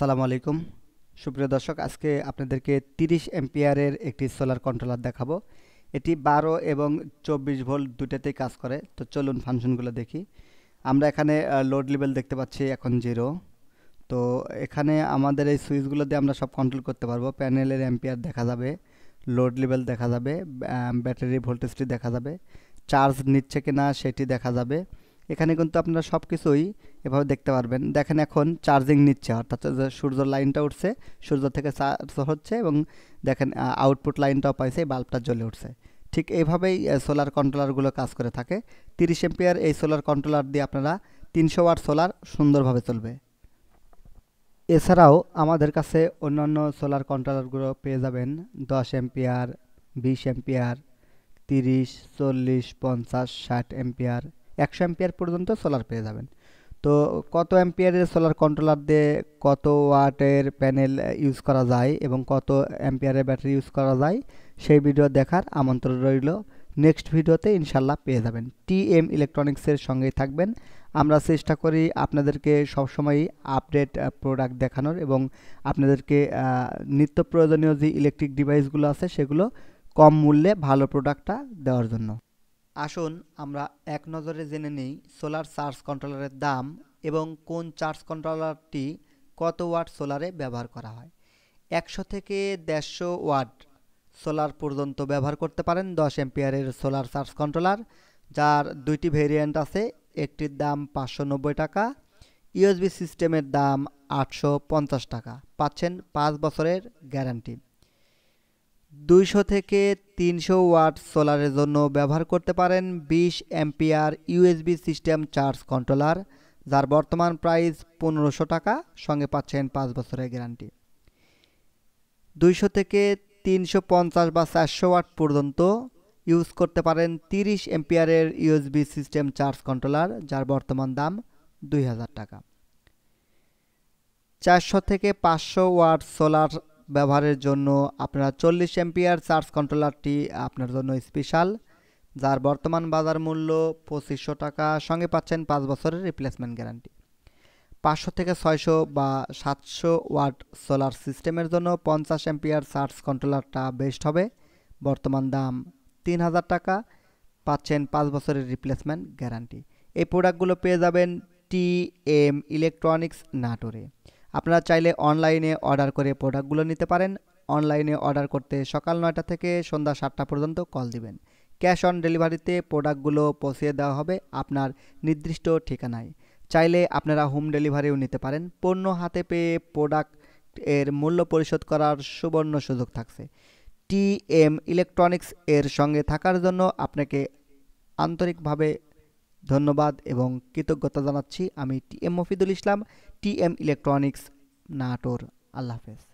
আসসালামু আলাইকুম সুপ্রিয় দর্শক আজকে আপনাদেরকে 30 এম্পিয়ারের একটি সোলার কন্ট্রোলার দেখাবো এটি বারো এবং চব্বিশ ভোল্ট দুটাতেই কাজ করে তো চলুন ফাংশনগুলো দেখি আমরা এখানে লোড লেভেল দেখতে পাচ্ছি এখন জিরো তো এখানে আমাদের এই সুইচগুলো দিয়ে আমরা সব কন্ট্রোল করতে পারবো প্যানেলের এম্পিয়ার দেখা যাবে লোড লেভেল দেখা যাবে ব্যাটারি ভোল্টেজটি দেখা যাবে চার্জ নিচ্ছে কিনা সেটি দেখা যাবে এখানে কিন্তু আপনারা সব কিছুই এভাবে দেখতে পারবেন দেখেন এখন চার্জিং নিচ্ছে অর্থাৎ সূর্যর লাইনটা উঠছে সূর্য থেকে চার্জ হচ্ছে এবং দেখেন আউটপুট লাইনটাও পাইছে বাল্বটা জ্বলে উঠছে ঠিক এইভাবেই সোলার কন্ট্রোলারগুলো কাজ করে থাকে তিরিশ এম্পিয়ার এই সোলার কন্ট্রোলার দিয়ে আপনারা তিনশো ওয়াট সোলার সুন্দরভাবে চলবে এছাড়াও আমাদের কাছে অন্যান্য সোলার কন্ট্রোলারগুলো পেয়ে যাবেন দশ এম্পিয়ার বিশ এম্পিয়ার তিরিশ চল্লিশ পঞ্চাশ ষাট এম্পিয়ার একশো অ্যাম্পিয়ার পর্যন্ত সোলার পেয়ে যাবেন তো কত অ্যাম্পিয়ারের সোলার কন্ট্রোলার দিয়ে কত ওয়াটের প্যানেল ইউজ করা যায় এবং কত অ্যাম্পিয়ারের ব্যাটারি ইউজ করা যায় সেই ভিডিও দেখার আমন্ত্রণ রইল নেক্সট ভিডিওতে ইনশাল্লাহ পেয়ে যাবেন টি এম ইলেকট্রনিক্সের সঙ্গেই থাকবেন আমরা চেষ্টা করি আপনাদেরকে সবসময়ই আপডেট প্রোডাক্ট দেখানোর এবং আপনাদেরকে নিত্য প্রয়োজনীয় যে ইলেকট্রিক ডিভাইসগুলো আছে সেগুলো কম মূল্যে ভালো প্রোডাক্টটা দেওয়ার জন্য আসুন আমরা এক নজরে জেনে নিই সোলার চার্জ কন্ট্রোলারের দাম এবং কোন চার্জ কন্ট্রোলারটি কত ওয়াট সোলারে ব্যবহার করা হয় একশো থেকে দেড়শো ওয়াট সোলার পর্যন্ত ব্যবহার করতে পারেন দশ এম্পিয়ারের সোলার চার্জ কন্ট্রোলার যার দুইটি ভেরিয়েন্ট আছে একটির দাম পাঁচশো টাকা ইউএসবি সিস্টেমের দাম আটশো টাকা পাচ্ছেন পাঁচ বছরের গ্যারান্টি দুইশো থেকে তিনশো ওয়াট সোলারের জন্য ব্যবহার করতে পারেন বিশ ampere USB system charge controller যার বর্তমান প্রাইস পনেরোশো টাকা সঙ্গে পাচ্ছেন পাঁচ বছরের গ্যারান্টি দুইশো থেকে তিনশো পঞ্চাশ বা চারশো ওয়াট পর্যন্ত ইউজ করতে পারেন তিরিশ এম্পিয়ারের ইউএসবি সিস্টেম চার্জ কন্ট্রোলার যার বর্তমান দাম দুই হাজার টাকা চারশো থেকে পাঁচশো ওয়াট সোলার ব্যবহারের জন্য আপনারা চল্লিশ এম্পিয়ার চার্জ কন্ট্রোলারটি আপনার জন্য স্পেশাল যার বর্তমান বাজার মূল্য পঁচিশশো টাকা সঙ্গে পাচ্ছেন পাঁচ বছরের রিপ্লেসমেন্ট গ্যারান্টি পাঁচশো থেকে ছয়শো বা সাতশো ওয়াট সোলার সিস্টেমের জন্য পঞ্চাশ এম্পিয়ার চার্জ কন্ট্রোলারটা বেস্ট হবে বর্তমান দাম তিন হাজার টাকা পাচ্ছেন পাঁচ বছরের রিপ্লেসমেন্ট গ্যারান্টি এই প্রোডাক্টগুলো পেয়ে যাবেন টি এম ইলেকট্রনিক্স নাটোরে আপনারা চাইলে অনলাইনে অর্ডার করে প্রোডাক্টগুলো নিতে পারেন অনলাইনে অর্ডার করতে সকাল নয়টা থেকে সন্ধ্যা সাতটা পর্যন্ত কল দিবেন ক্যাশ অন ডেলিভারিতে প্রোডাক্টগুলো পৌঁছিয়ে দেওয়া হবে আপনার নির্দিষ্ট ঠিকানায় চাইলে আপনারা হোম ডেলিভারিও নিতে পারেন পণ্য হাতে পেয়ে প্রোডাক্ট এর মূল্য পরিশোধ করার সুবর্ণ সুযোগ থাকছে টি এম ইলেকট্রনিক্স এর সঙ্গে থাকার জন্য আপনাকে আন্তরিকভাবে ধন্যবাদ এবং কৃতজ্ঞতা জানাচ্ছি আমি T M Mofidul Islam T M electronics Natore আল্লাহ হাফেজ